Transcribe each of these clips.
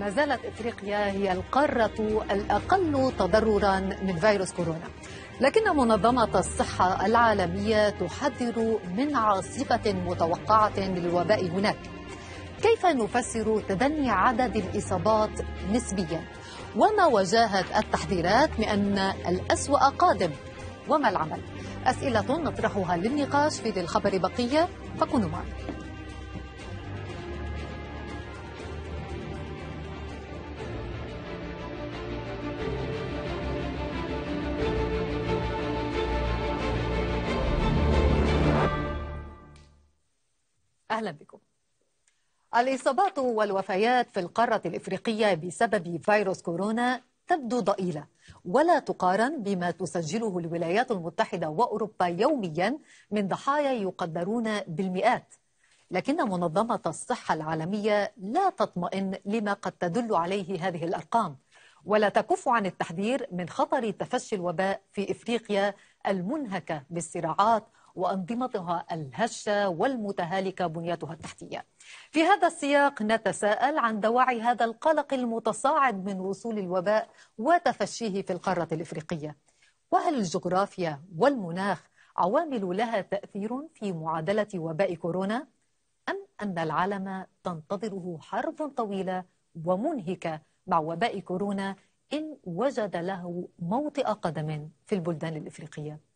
ما زالت افريقيا هي القاره الاقل تضررا من فيروس كورونا لكن منظمه الصحه العالميه تحذر من عاصفه متوقعه للوباء هناك كيف نفسر تدني عدد الاصابات نسبيا وما وجاهت التحذيرات من ان الاسوا قادم وما العمل اسئله نطرحها للنقاش في الخبر بقيه فكونوا معنا أهلا بكم الإصابات والوفيات في القارة الإفريقية بسبب فيروس كورونا تبدو ضئيلة ولا تقارن بما تسجله الولايات المتحدة وأوروبا يوميا من ضحايا يقدرون بالمئات لكن منظمة الصحة العالمية لا تطمئن لما قد تدل عليه هذه الأرقام ولا تكف عن التحذير من خطر تفشي الوباء في إفريقيا المنهكة بالصراعات وأنظمتها الهشة والمتهالكة بنيتها التحتية في هذا السياق نتساءل عن دواعي هذا القلق المتصاعد من وصول الوباء وتفشيه في القارة الإفريقية وهل الجغرافيا والمناخ عوامل لها تأثير في معادلة وباء كورونا أم أن العالم تنتظره حرب طويلة ومنهكة مع وباء كورونا إن وجد له موطئ قدم في البلدان الإفريقية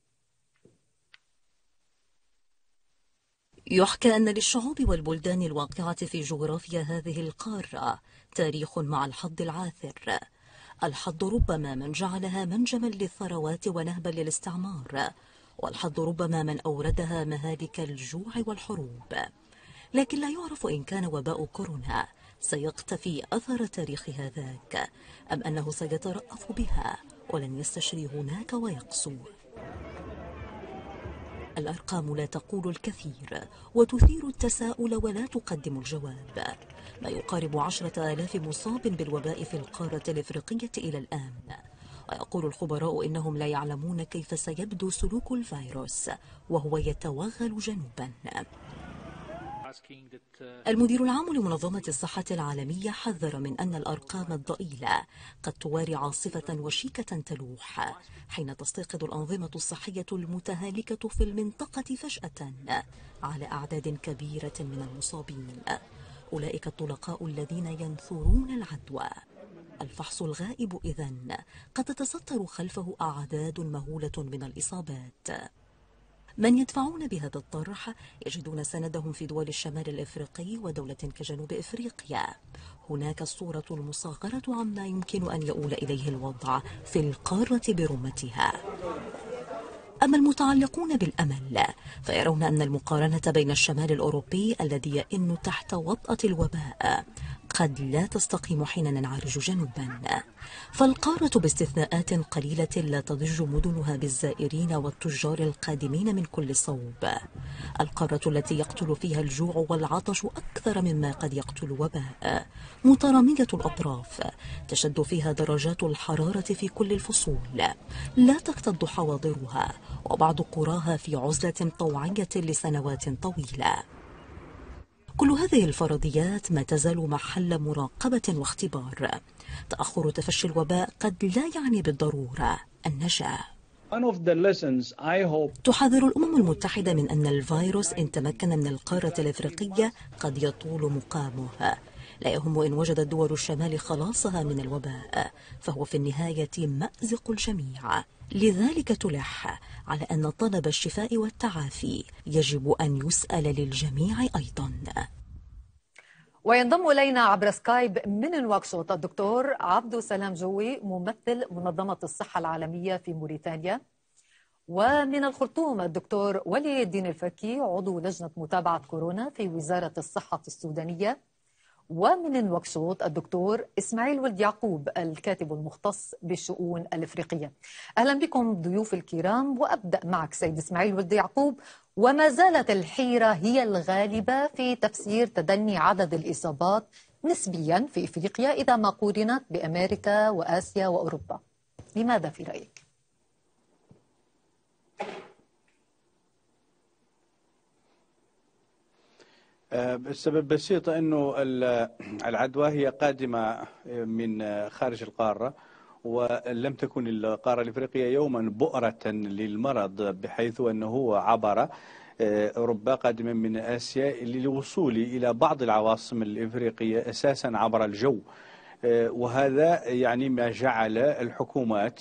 يحكى أن للشعوب والبلدان الواقعة في جغرافيا هذه القارة تاريخ مع الحظ العاثر الحظ ربما من جعلها منجما للثروات ونهبا للاستعمار والحظ ربما من أوردها مهالك الجوع والحروب لكن لا يعرف إن كان وباء كورونا سيقتفي أثر تاريخها ذاك أم أنه سيترأف بها ولن يستشري هناك ويقصو الأرقام لا تقول الكثير وتثير التساؤل ولا تقدم الجواب ما يقارب عشرة آلاف مصاب بالوباء في القارة الإفريقية إلى الآن ويقول الخبراء إنهم لا يعلمون كيف سيبدو سلوك الفيروس وهو يتوغل جنوبا Uh, المدير العام لمنظمة الصحة العالمية حذر من أن الأرقام الضئيلة قد تواري عاصفة وشيكة تلوح حين تستيقظ الأنظمة الصحية المتهالكة في المنطقة فجأة على أعداد كبيرة من المصابين أولئك الطلقاء الذين ينثرون العدوى الفحص الغائب إذن قد تتستر خلفه أعداد مهولة من الإصابات من يدفعون بهذا الطرح يجدون سندهم في دول الشمال الإفريقي ودولة كجنوب إفريقيا هناك الصورة المصغرة عما يمكن أن يؤول إليه الوضع في القارة برمتها أما المتعلقون بالأمل فيرون أن المقارنة بين الشمال الأوروبي الذي يئن تحت وطأة الوباء قد لا تستقيم حين ننعرج جنوبا فالقارة باستثناءات قليلة لا تضج مدنها بالزائرين والتجار القادمين من كل صوب القارة التي يقتل فيها الجوع والعطش أكثر مما قد يقتل وباء مترامية الأطراف تشد فيها درجات الحرارة في كل الفصول لا تكتد حواضرها وبعض قراها في عزلة طوعية لسنوات طويلة كل هذه الفرضيات ما تزال محل مراقبة واختبار تأخر تفشي الوباء قد لا يعني بالضرورة النجاة تحذر الأمم المتحدة من أن الفيروس إن تمكن من القارة الإفريقية قد يطول مقامه لا يهم إن وجدت دول الشمال خلاصها من الوباء فهو في النهاية مأزق الجميع لذلك تلح على أن طلب الشفاء والتعافي يجب أن يسأل للجميع أيضا وينضم إلينا عبر سكايب من نواكشوط الدكتور عبدو سلام جوي ممثل منظمة الصحة العالمية في موريتانيا ومن الخرطوم الدكتور ولي الدين الفكي عضو لجنة متابعة كورونا في وزارة الصحة السودانية ومن نواكشوط الدكتور اسماعيل ولد يعقوب الكاتب المختص بالشؤون الافريقيه. اهلا بكم ضيوف الكرام وابدا معك سيد اسماعيل ولد يعقوب وما زالت الحيره هي الغالبه في تفسير تدني عدد الاصابات نسبيا في افريقيا اذا ما قورنت بامريكا واسيا واوروبا. لماذا في رايك؟ آه، السبب بسيط انه العدوى هي قادمه آه، من آه، خارج القاره ولم تكن القاره الافريقيه يوما بؤره للمرض بحيث انه هو عبر اوروبا قادما من اسيا للوصول الى بعض العواصم الافريقيه اساسا عبر الجو وهذا يعني ما جعل الحكومات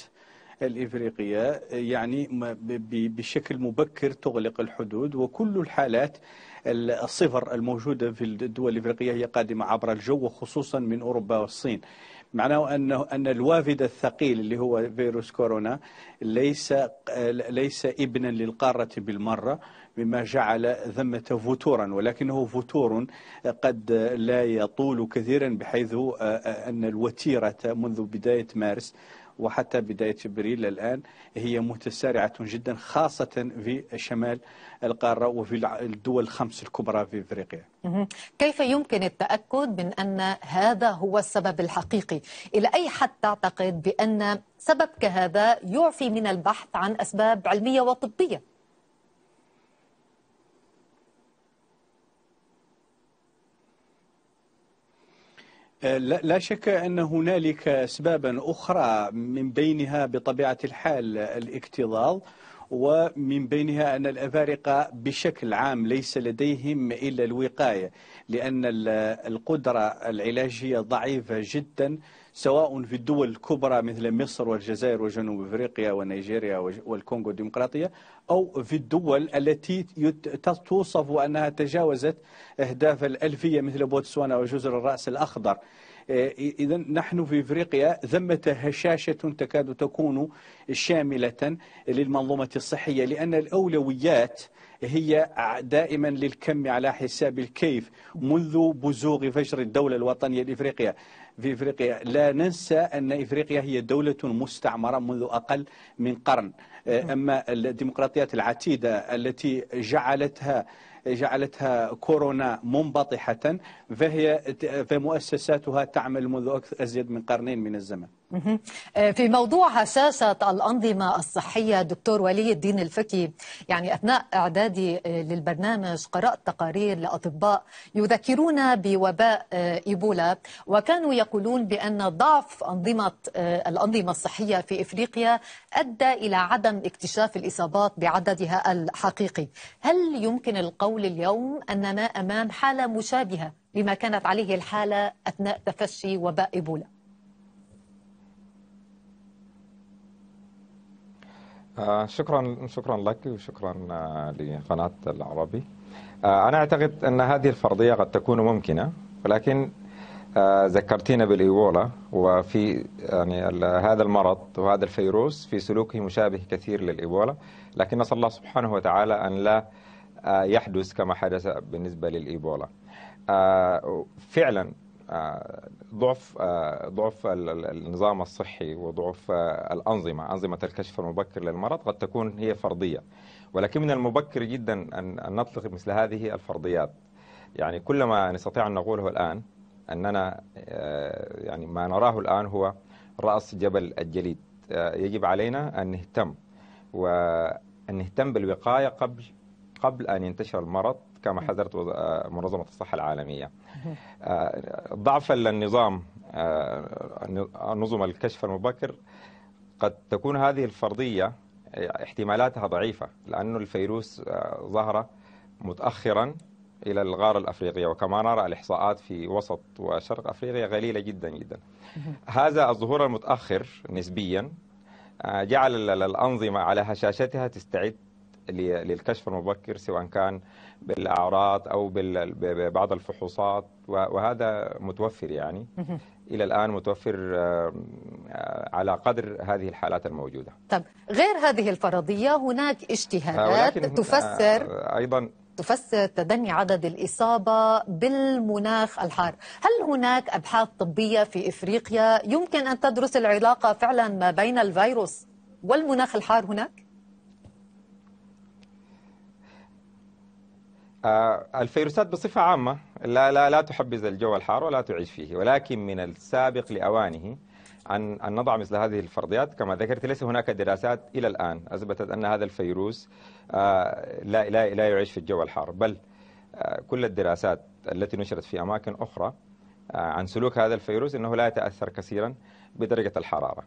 الافريقيه يعني بشكل مبكر تغلق الحدود وكل الحالات الصفر الموجودة في الدول الإفريقية هي قادمة عبر الجو خصوصا من أوروبا والصين معناه أنه أن الوافد الثقيل اللي هو فيروس كورونا ليس ليس ابنا للقارة بالمرة مما جعل ذمه فتورا ولكنه فتور قد لا يطول كثيرا بحيث آه، آه، أن الوتيرة منذ بداية مارس وحتى بداية ابريل الآن هي متسارعة جدا خاصة في شمال القارة وفي الدول الخمس الكبرى في إفريقيا كيف يمكن التأكد من أن هذا هو السبب الحقيقي؟ إلى أي حد تعتقد بأن سبب كهذا يعفي من البحث عن أسباب علمية وطبية؟ آه، لا شك أن هنالك أسبابا أخرى من بينها بطبيعة الحال الاكتظاظ ومن بينها أن الأفارقة بشكل عام ليس لديهم إلا الوقاية لأن القدرة العلاجية ضعيفة جدا سواء في الدول الكبرى مثل مصر والجزائر وجنوب افريقيا ونيجيريا والكونغو الديمقراطيه او في الدول التي توصف انها تجاوزت اهداف الالفيه مثل بوتسوانا وجزر الراس الاخضر آه، إذا نحن في إفريقيا ثمة هشاشة تكاد تكون شاملة للمنظومة الصحية لأن الأولويات هي دائما للكم على حساب الكيف منذ بزوغ فجر الدولة الوطنية الإفريقية في إفريقيا لا ننسى أن إفريقيا هي دولة مستعمرة منذ أقل من قرن آه، أما الديمقراطيات العتيدة التي جعلتها جعلتها كورونا منبطحة فهي فمؤسساتها تعمل منذ أزيد من قرنين من الزمن آه، في موضوع هشاشة الأنظمة الصحية دكتور ولي الدين الفكي يعني أثناء إعدادي آه، للبرنامج قرأت تقارير لأطباء يذكرون بوباء آه، إيبولا وكانوا يقولون بأن ضعف أنظمة الأنظمة الصحية في إفريقيا أدى إلى عدم اكتشاف الإصابات بعددها الحقيقي هل يمكن القول اليوم أننا أمام حالة مشابهة لما كانت عليه الحالة أثناء تفشي وباء إيبولا؟ آه، شكرا شكرا لك وشكرا آه، لقناة العربي آه، أنا أعتقد أن هذه الفرضية قد تكون ممكنة ولكن ذكرتينا بالإيبولا وفي يعني هذا المرض وهذا الفيروس في سلوكه مشابه كثير للإيبولا لكن نسأل الله سبحانه وتعالى أن لا يحدث كما حدث بالنسبة للإيبولا فعلا آه، ضعف آه، ضعف النظام الصحي وضعف آه، الانظمه انظمه الكشف المبكر للمرض قد تكون هي فرضيه ولكن من المبكر جدا ان نطلق مثل هذه الفرضيات يعني كل ما نستطيع ان نقوله الان اننا يعني ما نراه الان هو راس جبل الجليد يجب علينا ان نهتم وان نهتم بالوقايه قبل قبل ان ينتشر المرض كما حذرت آه، منظمة الصحة العالمية آه، ضعف النظام آه، نظم الكشف المبكر قد تكون هذه الفرضية احتمالاتها ضعيفة لأن الفيروس ظهر متأخرا إلى الغارة الأفريقية وكما نرى الإحصاءات في وسط وشرق أفريقيا قليلة جدا جدا هذا الظهور المتأخر نسبيا جعل الأنظمة على هشاشتها تستعد للكشف المبكر سواء كان بالاعراض او ببعض الفحوصات وهذا متوفر يعني الى الان متوفر آه، على قدر هذه الحالات الموجوده. طب غير هذه الفرضيه هناك اجتهادات آه، تفسر آه، ايضا تفسر تدني عدد الإصابة بالمناخ الحار هل هناك أبحاث طبية في إفريقيا يمكن أن تدرس العلاقة فعلا ما بين الفيروس والمناخ الحار هناك؟ آه، الفيروسات بصفة عامة لا لا لا تحبذ الجو الحار ولا تعيش فيه ولكن من السابق لأوانه أن أن نضع مثل هذه الفرضيات كما ذكرت ليس هناك دراسات إلى الآن أثبتت أن هذا الفيروس آه، لا لا لا يعيش في الجو الحار بل آه، كل الدراسات التي نشرت في أماكن أخرى عن سلوك هذا الفيروس أنه لا يتأثر كثيرا بدرجة الحرارة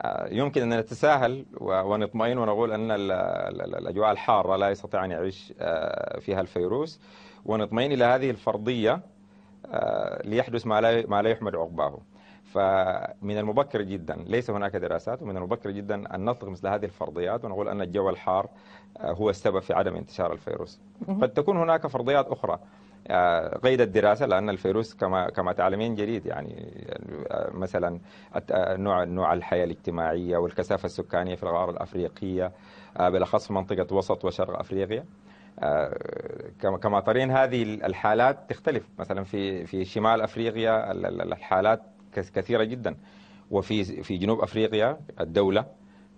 آه، يمكن أن نتساهل ونطمئن ونقول أن الأجواء الحارة لا يستطيع أن يعيش آه، فيها الفيروس ونطمئن إلى هذه الفرضية آه، ليحدث ما لا ما لا يحمد عقباه فمن المبكر جدا ليس هناك دراسات ومن المبكر جدا ان نطلق مثل هذه الفرضيات ونقول ان الجو الحار هو السبب في عدم انتشار الفيروس قد تكون هناك فرضيات اخرى آه، قيد الدراسه لان الفيروس كما كما تعلمين جديد يعني آه، مثلا آه، نوع نوع الحياه الاجتماعيه والكثافه السكانيه في الغاره الافريقيه بالاخص منطقه وسط وشرق افريقيا كما ترين هذه الحالات تختلف مثلا في في شمال افريقيا الحالات كثيره جدا وفي في جنوب افريقيا الدوله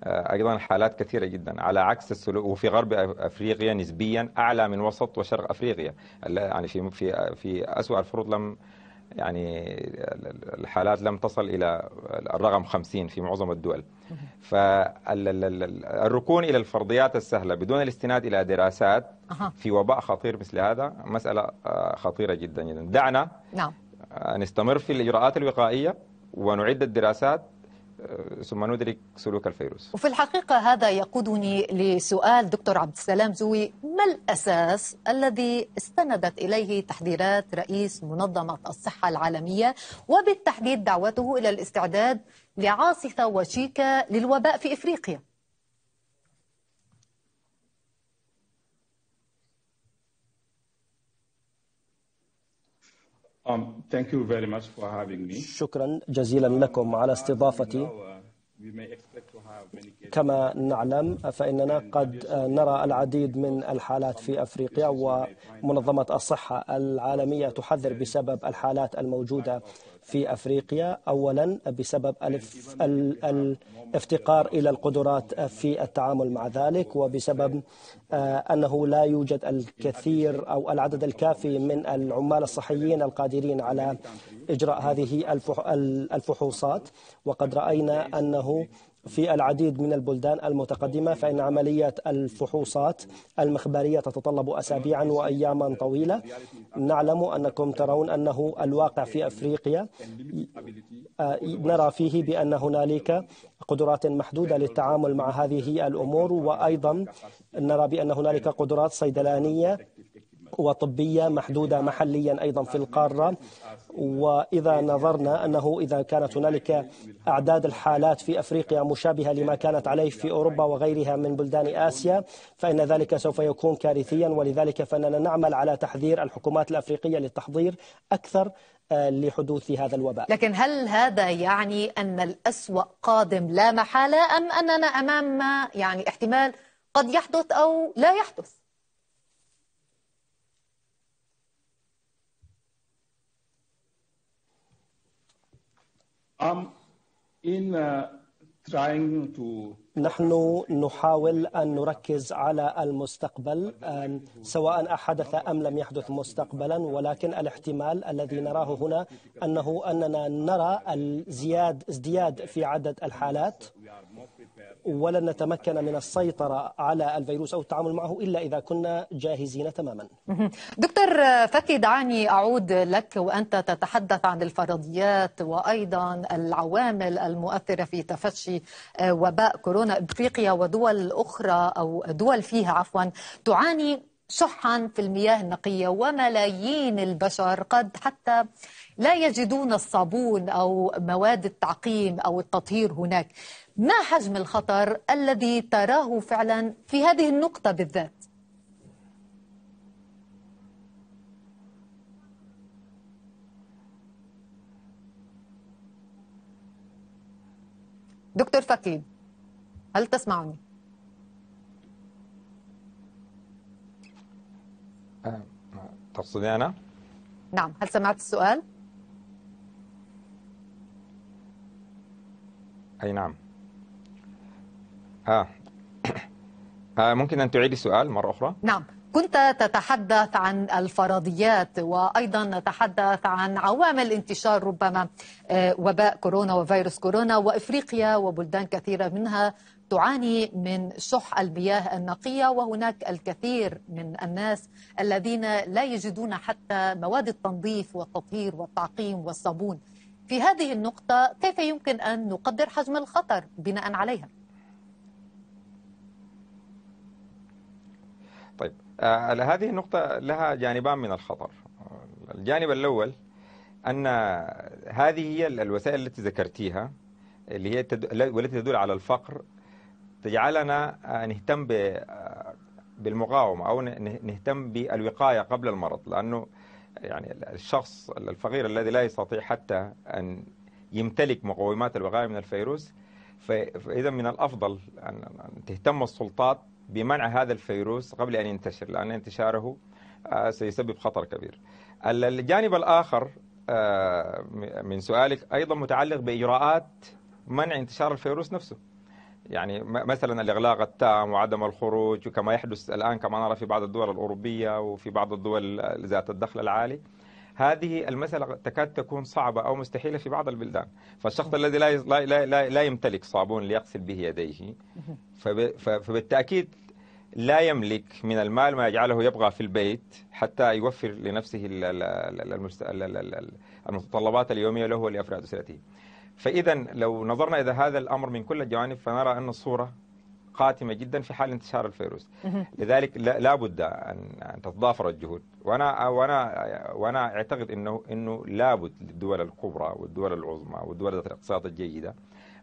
آه، أيضا حالات كثيرة جدا على عكس السلوك وفي غرب أفريقيا نسبيا أعلى من وسط وشرق أفريقيا يعني في في في اسوء الفروض لم يعني الحالات لم تصل إلى الرقم 50 في معظم الدول فالركون إلى الفرضيات السهلة بدون الاستناد إلى دراسات في وباء خطير مثل هذا مسألة آه، خطيرة جدا جدا دعنا نعم. نستمر في الإجراءات الوقائية ونعد الدراسات ثم ندرك سلوك الفيروس وفي الحقيقة هذا يقودني لسؤال دكتور عبد السلام زوي ما الأساس الذي استندت إليه تحذيرات رئيس منظمة الصحة العالمية وبالتحديد دعوته إلى الاستعداد لعاصفة وشيكة للوباء في إفريقيا Um, شكرا جزيلا لكم على استضافتي uh, كما نعلم فإننا قد نرى العديد من الحالات في أفريقيا ومنظمة الصحة العالمية تحذر بسبب الحالات الموجودة في أفريقيا أولا بسبب الافتقار إلى القدرات في التعامل مع ذلك وبسبب آه، أنه لا يوجد الكثير أو العدد الكافي من العمال الصحيين القادرين على إجراء هذه الفحوصات وقد رأينا أنه في العديد من البلدان المتقدمة فإن عملية الفحوصات المخبرية تتطلب أسابيعا وأياما طويلة نعلم أنكم ترون أنه الواقع في أفريقيا آه، نرى فيه بأن هنالك قدرات محدودة للتعامل مع هذه الأمور وأيضا نرى بأن هنالك قدرات صيدلانية وطبية محدودة محليا أيضا في القارة وإذا نظرنا أنه إذا كانت هنالك أعداد الحالات في أفريقيا مشابهة لما كانت عليه في أوروبا وغيرها من بلدان آسيا فإن ذلك سوف يكون كارثيا ولذلك فإننا نعمل على تحذير الحكومات الأفريقية للتحضير أكثر آه، لحدوث هذا الوباء لكن هل هذا يعني أن الأسوأ قادم لا محالة أم أننا أمام يعني احتمال قد يحدث أو لا يحدث نحن نحاول أن نركز على المستقبل سواء أحدث أم لم يحدث مستقبلا ولكن الاحتمال الذي نراه هنا أنه أننا نرى الزياد ازدياد في عدد الحالات ولن نتمكن من السيطرة على الفيروس أو التعامل معه إلا إذا كنا جاهزين تماما دكتور فكي دعني أعود لك وأنت تتحدث عن الفرضيات وأيضا العوامل المؤثرة في تفشي آه، وباء كورونا إفريقيا ودول أخرى أو دول فيها عفوا تعاني شحا في المياه النقيه وملايين البشر قد حتى لا يجدون الصابون او مواد التعقيم او التطهير هناك ما حجم الخطر الذي تراه فعلا في هذه النقطة بالذات؟ دكتور فكين هل تسمعني؟ أه، تقصدي أنا؟ نعم هل سمعت السؤال؟ أي نعم آه. آه ممكن أن تعيد السؤال مرة أخرى؟ نعم كنت تتحدث عن الفرضيات وأيضا نتحدث عن عوامل انتشار ربما آه، وباء كورونا وفيروس كورونا وإفريقيا وبلدان كثيرة منها تعاني من شح المياه النقية وهناك الكثير من الناس الذين لا يجدون حتى مواد التنظيف والتطهير والتعقيم والصابون في هذه النقطة كيف يمكن أن نقدر حجم الخطر بناء عليها؟ آه، على هذه النقطة لها جانبان من الخطر الجانب الأول أن هذه هي الوسائل التي ذكرتيها اللي هي والتي تدل على الفقر تجعلنا آه، نهتم آه، بالمقاومة أو نهتم بالوقاية قبل المرض لأنه يعني الشخص الفقير الذي لا يستطيع حتى أن يمتلك مقومات الوقاية من الفيروس فإذا من الأفضل أن تهتم السلطات بمنع هذا الفيروس قبل أن ينتشر لأن انتشاره آه، سيسبب خطر كبير الجانب الآخر آه، من سؤالك أيضا متعلق بإجراءات منع انتشار الفيروس نفسه يعني مثلا الإغلاق التام وعدم الخروج وكما يحدث الآن كما نرى في بعض الدول الأوروبية وفي بعض الدول ذات الدخل العالي هذه المسألة تكاد تكون صعبة أو مستحيلة في بعض البلدان فالشخص الذي لا لا لا, يمتلك صابون ليغسل به يديه فبالتأكيد لا يملك من المال ما يجعله يبغى في البيت حتى يوفر لنفسه المتطلبات اليومية له ولأفراد أسرته فإذا لو نظرنا إلى هذا الأمر من كل الجوانب فنرى أن الصورة قاتمة جدا في حال انتشار الفيروس لذلك لا بد أن تتضافر الجهود وأنا, وأنا, وأنا أعتقد أنه, أنه لا بد للدول الكبرى والدول العظمى والدول ذات الاقتصاد الجيدة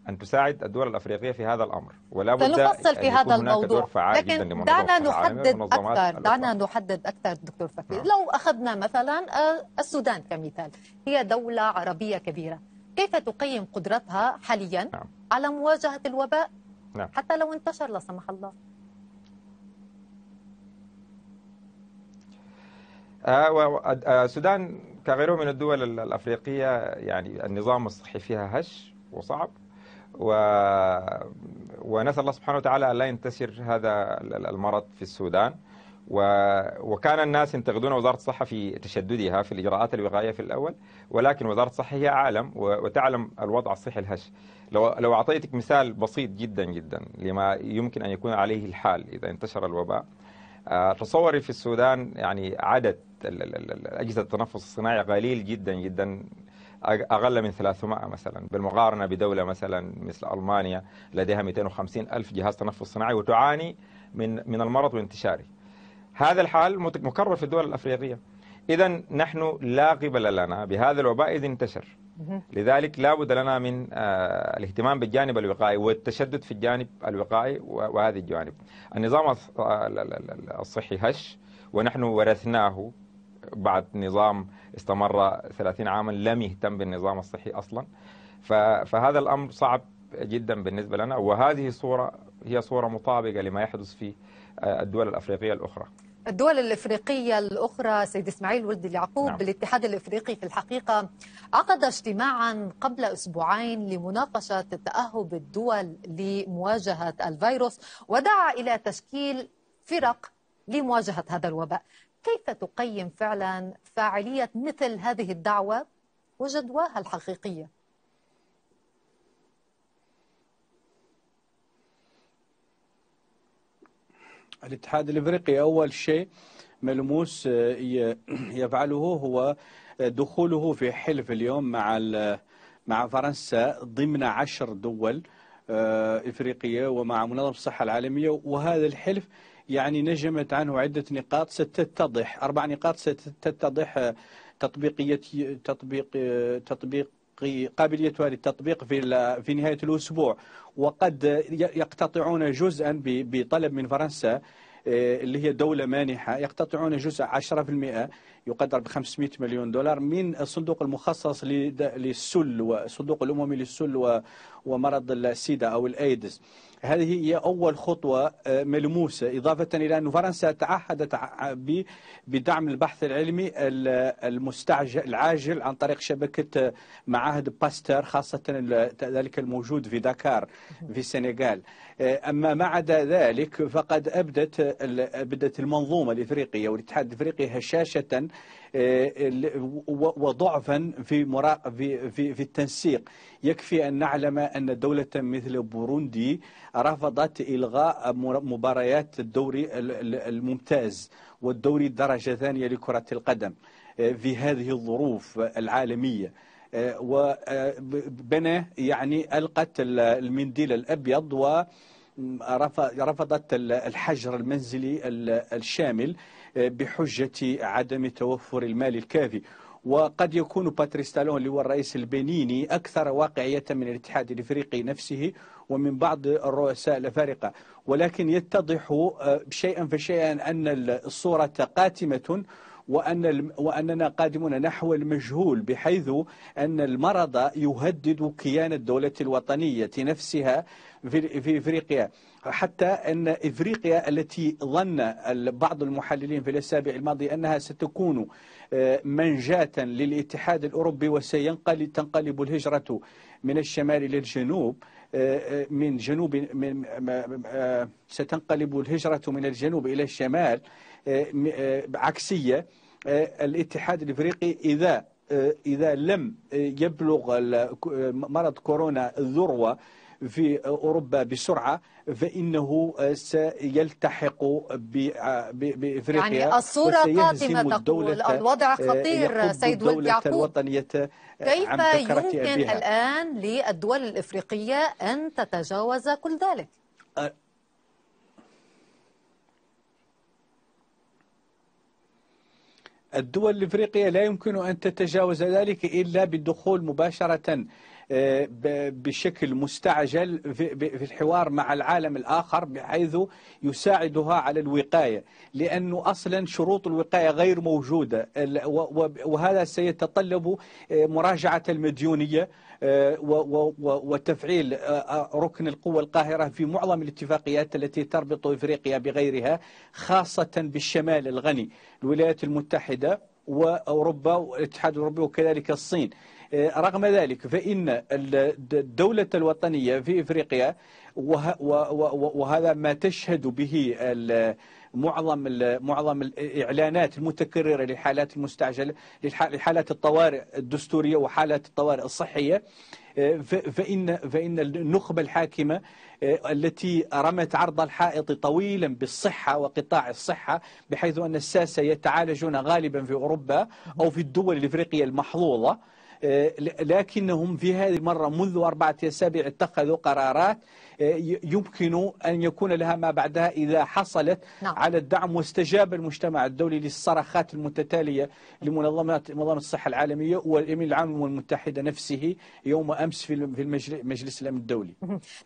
أن تساعد الدول الأفريقية في هذا الأمر ولا بد سنفصل في هذا الموضوع لكن دعنا نحدد أكثر دعنا نحدد أكثر دكتور فكري نعم. لو أخذنا مثلا آه، السودان كمثال هي دولة عربية كبيرة كيف تقيم قدرتها حاليا نعم. على مواجهة الوباء نعم. حتى لو انتشر لا سمح الله السودان آه، آه، كغيره من الدول الافريقيه يعني النظام الصحي فيها هش وصعب و... ونسال الله سبحانه وتعالى ان لا ينتشر هذا المرض في السودان وكان الناس ينتقدون وزارة الصحة في تشددها في الإجراءات الوقائية في الأول ولكن وزارة الصحة هي عالم وتعلم الوضع الصحي الهش لو, لو أعطيتك مثال بسيط جدا جدا لما يمكن أن يكون عليه الحال إذا انتشر الوباء آه، تصوري في السودان يعني عدد أجهزة التنفس الصناعي قليل جدا جدا أقل من 300 مثلا بالمقارنة بدولة مثلا مثل ألمانيا لديها 250 ألف جهاز تنفس صناعي وتعاني من من المرض وانتشاره هذا الحال مكرر في الدول الأفريقية إذا نحن لا قبل لنا بهذا الوباء اذا انتشر لذلك لابد لنا من آه، الاهتمام بالجانب الوقائي والتشدد في الجانب الوقائي وهذه الجوانب النظام آه، الصحي هش ونحن ورثناه بعد نظام استمر 30 عاما لم يهتم بالنظام الصحي أصلا فهذا الأمر صعب جدا بالنسبة لنا وهذه الصورة هي صورة مطابقة لما يحدث في آه، الدول الأفريقية الأخرى الدول الافريقيه الاخرى سيد اسماعيل ولد اليعقوب نعم. بالاتحاد الافريقي في الحقيقه عقد اجتماعا قبل اسبوعين لمناقشه تاهب الدول لمواجهه الفيروس ودعا الى تشكيل فرق لمواجهه هذا الوباء. كيف تقيم فعلا فاعليه مثل هذه الدعوه وجدواها الحقيقيه؟ الاتحاد الافريقي اول شيء ملموس آه، يفعله هو آه، دخوله في حلف اليوم مع مع فرنسا ضمن عشر دول آه، افريقيه ومع منظمه الصحه العالميه وهذا الحلف يعني نجمت عنه عده نقاط ستتضح اربع نقاط ستتضح تطبيقيه تطبيق تطبيق قابليتها للتطبيق في في نهاية الأسبوع وقد يقتطعون جزءا بطلب من فرنسا آه، اللي هي دولة مانحة يقتطعون جزء 10% يقدر ب 500 مليون دولار من الصندوق المخصص للسل والصندوق الأممي للسل ومرض السيدا أو الأيدز هذه هي أول خطوة آه، ملموسة إضافة إلى أن فرنسا تعهدت بدعم البحث العلمي المستعجل العاجل عن طريق شبكة آه، معاهد باستر خاصة ذلك الموجود في دكار في السنغال آه، أما ما عدا ذلك فقد أبدت أبدت المنظومة الإفريقية والاتحاد الإفريقي هشاشة آه، وضعفا في في في, التنسيق يكفي ان نعلم ان دوله مثل بوروندي رفضت الغاء مباريات الدوري الممتاز والدوري الدرجه الثانيه لكره القدم آه، في هذه الظروف العالميه آه، وبنى يعني القت المنديل الابيض و رفضت الحجر المنزلي الشامل بحجة عدم توفر المال الكافي وقد يكون باتريستالون اللي هو الرئيس البنيني أكثر واقعية من الاتحاد الإفريقي نفسه ومن بعض الرؤساء الأفارقة ولكن يتضح آه، شيئا فشيئا أن الصورة قاتمة وأن وأننا قادمون نحو المجهول بحيث أن المرض يهدد كيان الدولة الوطنية نفسها في إفريقيا حتى أن إفريقيا التي ظن بعض المحللين في الأسابيع الماضية أنها ستكون آه، منجاة للاتحاد الأوروبي وسينقلب تنقلب الهجرة من الشمال إلى الجنوب آه، آه، من جنوب من ستنقلب الهجرة من الجنوب إلى الشمال عكسية الاتحاد الإفريقي إذا إذا لم يبلغ مرض كورونا الذروة في أوروبا بسرعة فإنه سيلتحق بإفريقيا يعني الصورة قاتمة تقول الوضع آه، خطير سيد ولد يعقوب آه، كيف يمكن أبيها. الآن للدول الإفريقية أن تتجاوز كل ذلك؟ آه، الدول الافريقيه لا يمكن ان تتجاوز ذلك الا بالدخول مباشره آه، بشكل مستعجل في الحوار مع العالم الآخر بحيث يساعدها على الوقاية لأنه أصلا شروط الوقاية غير موجودة وهذا سيتطلب آه، مراجعة المديونية آه، وتفعيل ركن القوة القاهرة في معظم الاتفاقيات التي تربط إفريقيا بغيرها خاصة بالشمال الغني الولايات المتحدة وأوروبا والاتحاد الأوروبي وكذلك الصين آه، رغم ذلك فإن الدولة الوطنية في إفريقيا وهذا ما تشهد به معظم معظم الاعلانات المتكرره للحالات المستعجله لحالات الطوارئ الدستوريه وحالات الطوارئ الصحيه آه، فإن فإن النخبة الحاكمة آه، التي رمت عرض الحائط طويلا بالصحة وقطاع الصحة بحيث أن الساسة يتعالجون غالبا في أوروبا أو في الدول الإفريقية المحظوظة آه، لكنهم في هذه المرة منذ أربعة أسابيع اتخذوا قرارات آه، يمكن أن يكون لها ما بعدها إذا حصلت نعم. على الدعم واستجاب المجتمع الدولي للصرخات المتتالية لمنظمات منظمة الصحة العالمية والأمين العام للأمم المتحدة نفسه يوم أمس في مجلس الأمن الدولي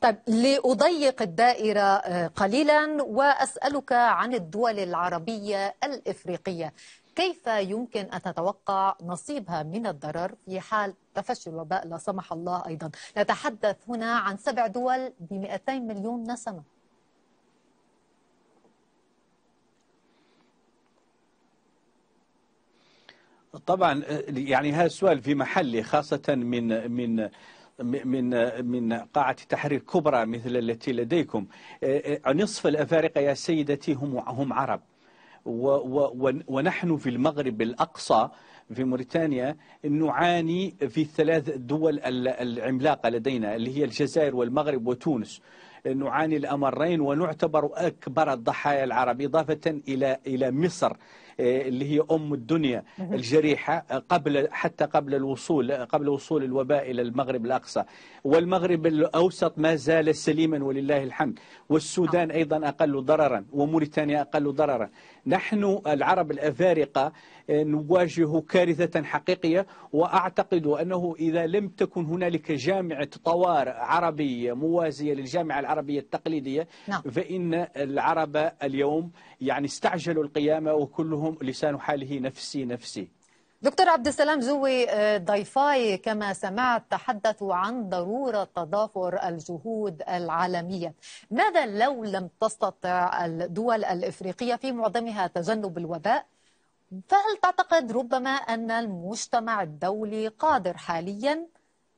طيب لأضيق الدائرة آه، قليلا وأسألك عن الدول العربية الإفريقية كيف يمكن أن تتوقع نصيبها من الضرر في حال تفشي الوباء لا سمح الله أيضا نتحدث هنا عن سبع دول ب 200 مليون نسمة طبعا يعني هذا السؤال في محله خاصة من من من من قاعة تحرير كبرى مثل التي لديكم أه، أه، نصف الأفارقة يا سيدتي هم هم عرب و و ونحن في المغرب الأقصى في موريتانيا نعاني في الثلاث دول العملاقة لدينا اللي هي الجزائر والمغرب وتونس نعاني الأمرين ونعتبر أكبر الضحايا العرب إضافة إلى إلى مصر آه، اللي هي ام الدنيا الجريحه آه، قبل حتى قبل الوصول آه، قبل وصول الوباء الى المغرب الاقصى والمغرب الاوسط ما زال سليما ولله الحمد والسودان نعم. ايضا اقل ضررا وموريتانيا اقل ضررا نحن العرب الافارقه نواجه كارثه حقيقيه واعتقد انه اذا لم تكن هنالك جامعه طوارئ عربيه موازيه للجامعه العربيه التقليديه نعم. فان العرب اليوم يعني استعجلوا القيامه وكلهم لهم لسان حاله نفسي نفسي دكتور عبد السلام زوي آه، ضيفاي كما سمعت تحدثوا عن ضرورة تضافر الجهود العالمية ماذا لو لم تستطع الدول الإفريقية في معظمها تجنب الوباء فهل تعتقد ربما أن المجتمع الدولي قادر حاليا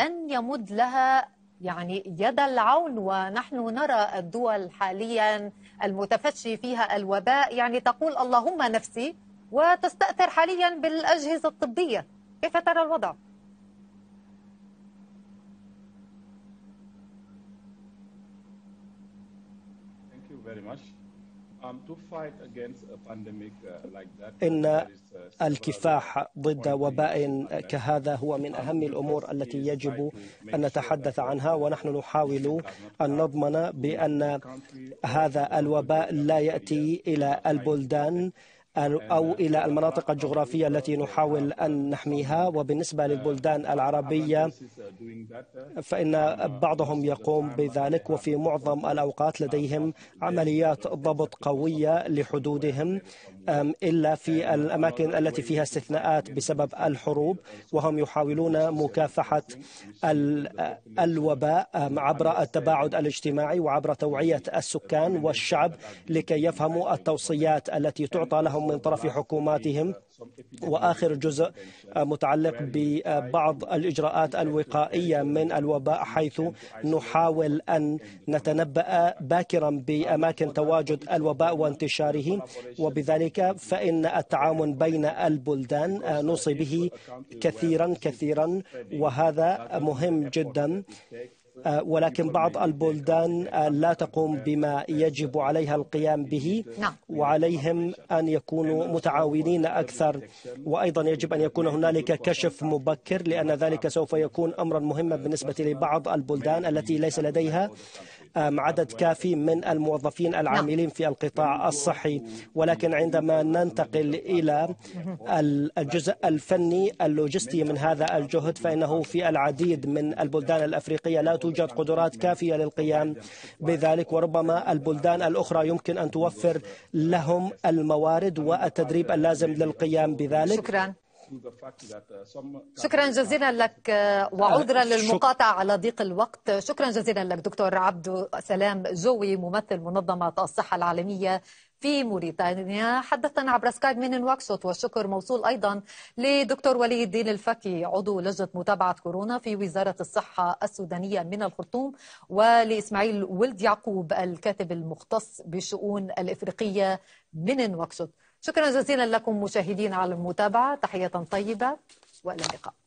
أن يمد لها يعني يد العون ونحن نرى الدول حاليا المتفشي فيها الوباء يعني تقول اللهم نفسي وتستأثر حاليا بالأجهزة الطبية كيف ترى الوضع؟ Thank you very much. Um, uh, إن uh, الكفاح ضد وباء كهذا هو من um, أهم الأمور التي يجب أن نتحدث uh, عنها ونحن نحاول أن نضمن بأن هذا الوباء لا يأتي إلى البلدان أو إلى المناطق الجغرافية التي نحاول أن نحميها وبالنسبة للبلدان العربية فإن بعضهم يقوم بذلك وفي معظم الأوقات لديهم عمليات ضبط قوية لحدودهم إلا في الأماكن التي فيها استثناءات بسبب الحروب وهم يحاولون مكافحة الوباء عبر التباعد الاجتماعي وعبر توعية السكان والشعب لكي يفهموا التوصيات التي تعطى لهم لهم من طرف حكوماتهم وآخر جزء آه، متعلق ببعض الإجراءات الوقائية من الوباء حيث نحاول أن نتنبأ باكرا بأماكن تواجد الوباء وانتشاره وبذلك فإن التعاون بين البلدان آه، نوصي به كثيرا كثيرا وهذا مهم جدا آه، ولكن بعض البلدان آه، لا تقوم بما يجب عليها القيام به نعم. وعليهم أن يكونوا متعاونين أكثر وأيضا يجب أن يكون هنالك كشف مبكر لأن ذلك سوف يكون أمرا مهما بالنسبة لبعض البلدان التي ليس لديها عدد كافي من الموظفين نعم. العاملين في القطاع الصحي ولكن عندما ننتقل إلى الجزء الفني اللوجستي من هذا الجهد فإنه في العديد من البلدان الأفريقية لا توجد قدرات كافية للقيام بذلك وربما البلدان الأخرى يمكن أن توفر لهم الموارد والتدريب اللازم للقيام بذلك شكرا Uh, شكرا جزيلا لك آه، وعذرا uh, للمقاطعة على ضيق الوقت شكرا جزيلا لك دكتور عبد سلام جوي ممثل منظمة الصحة العالمية في موريتانيا حدثنا عبر سكايب من نواكشوط والشكر موصول أيضا لدكتور ولي الدين الفكي عضو لجنة متابعة كورونا في وزارة الصحة السودانية من الخرطوم ولإسماعيل ولد يعقوب الكاتب المختص بشؤون الإفريقية من نواكشوط شكرا جزيلا لكم مشاهدينا على المتابعة تحية طيبة وإلى اللقاء